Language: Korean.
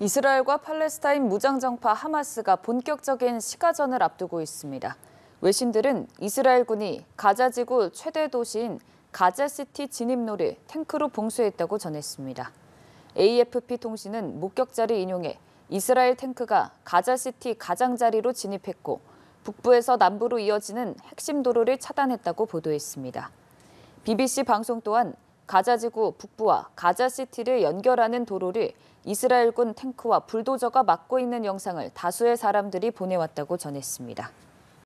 이스라엘과 팔레스타인 무장정파 하마스가 본격적인 시가전을 앞두고 있습니다. 외신들은 이스라엘군이 가자지구 최대 도시인 가자시티 진입로를 탱크로 봉쇄했다고 전했습니다. AFP 통신은 목격자를 인용해 이스라엘 탱크가 가자시티 가장자리로 진입했고 북부에서 남부로 이어지는 핵심 도로를 차단했다고 보도했습니다. BBC 방송 또한 가자지구 북부와 가자시티를 연결하는 도로를 이스라엘군 탱크와 불도저가 막고 있는 영상을 다수의 사람들이 보내왔다고 전했습니다.